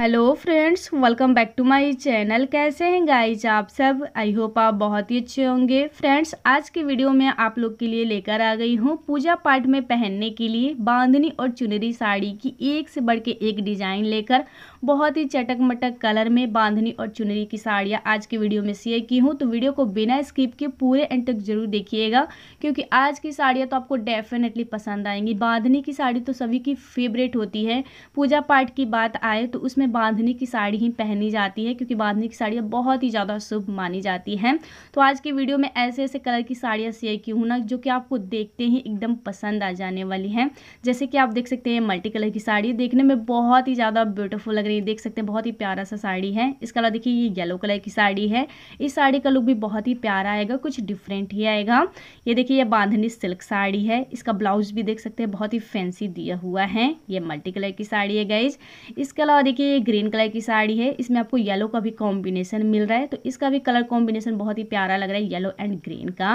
hello friends welcome back to my channel कैसे हैं guys आप सब आई होप आप बहुत ही अच्छे होंगे फ्रेंड्स आज की वीडियो में आप लोग के लिए लेकर आ गई हूँ पूजा पाठ में पहनने के लिए बांधनी और चुनरी साड़ी की एक से बढ़ के एक डिज़ाइन लेकर बहुत ही चटक मटक कलर में बांधनी और चुनरी की साड़ियाँ आज की वीडियो में शेयर की हूँ तो वीडियो को बिना स्किप के पूरे एंड तक जरूर देखिएगा क्योंकि आज की साड़ियाँ तो आपको डेफिनेटली पसंद आएंगी बांधनी की साड़ी तो सभी की फेवरेट होती है पूजा पाठ की बात आए तो उसमें में बांधनी की साड़ी ही पहनी जाती है क्योंकि बांधनी की साड़ियाँ बहुत ही ज़्यादा शुभ मानी जाती हैं तो आज के वीडियो में ऐसे ऐसे कलर की साड़ियाँ शेयर की हूँ ना जो कि आपको देखते ही एकदम पसंद आ जाने वाली हैं जैसे कि आप देख सकते हैं मल्टी कलर की साड़ी देखने में बहुत ही ज़्यादा ब्यूटीफुल लग रही है देख सकते हैं बहुत ही प्यारा सा साड़ी है इस कलर देखिए ये येलो कलर की साड़ी है इस साड़ी का लुक भी बहुत ही प्यारा आएगा कुछ डिफरेंट ही आएगा ये देखिए ये बांधनी सिल्क साड़ी है इसका ब्लाउज भी देख सकते हैं बहुत ही फैंसी दिया हुआ है ये मल्टी कलर की साड़ी है गाइज इसके अलावा देखिए ये ग्रीन कलर की साड़ी है इसमें आपको येलो का भी कॉम्बिनेशन मिल रहा है तो इसका भी कलर कॉम्बिनेशन बहुत ही प्यारा लग रहा है येलो एंड ग्रीन का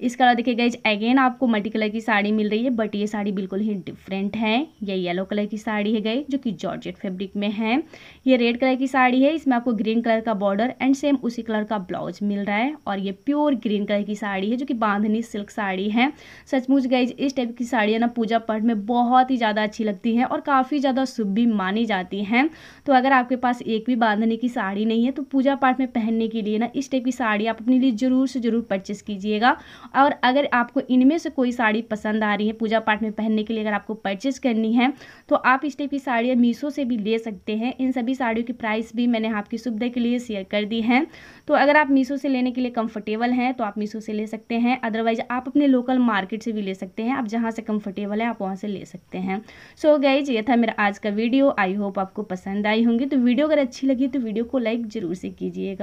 इस अलावा देखिए गई अगेन आपको मल्टी कलर की साड़ी मिल रही है बट ये साड़ी बिल्कुल ही डिफरेंट है ये येलो कलर की साड़ी है गई जो कि जॉर्जेट फेब्रिक में है ये रेड कलर की साड़ी है इसमें आपको ग्रीन कलर का बॉर्डर एंड सेम उसी कलर का ब्लाउज मिल रहा है और ये प्योर ग्रीन कलर की साड़ी है जो कि बांधनी सिल्क साड़ी है सचमुच गई इस टाइप की साड़ियाँ ना पूजा पाठ में बहुत ही ज़्यादा अच्छी लगती हैं और काफ़ी ज़्यादा शुभ भी मानी जाती हैं तो अगर आपके पास एक भी बांधने की साड़ी नहीं है तो पूजा पाठ में पहनने के लिए ना इस टाइप की साड़ी आप अपने लिए ज़रूर से ज़रूर परचेस कीजिएगा और अगर आपको इनमें से कोई साड़ी पसंद आ रही है पूजा पाठ में पहनने के लिए अगर आपको परचेस करनी है तो आप इस टाइप की साड़ियाँ मीशो से भी ले सकते हैं इन सभी साड़ियों की प्राइस भी मैंने आपकी सुविधा के लिए शेयर कर दी है तो अगर आप मीशो से लेने के लिए कंफर्टेबल हैं तो आप मीशो से ले सकते हैं अदरवाइज आप अपने लोकल मार्केट से भी ले सकते हैं आप जहाँ से कंफर्टेबल है आप वहाँ से ले सकते हैं सो so, गई ये था मेरा आज का वीडियो आई होप आपको पसंद पसंद आई होंगी तो वीडियो अगर अच्छी लगी तो वीडियो को लाइक ज़रूर से कीजिएगा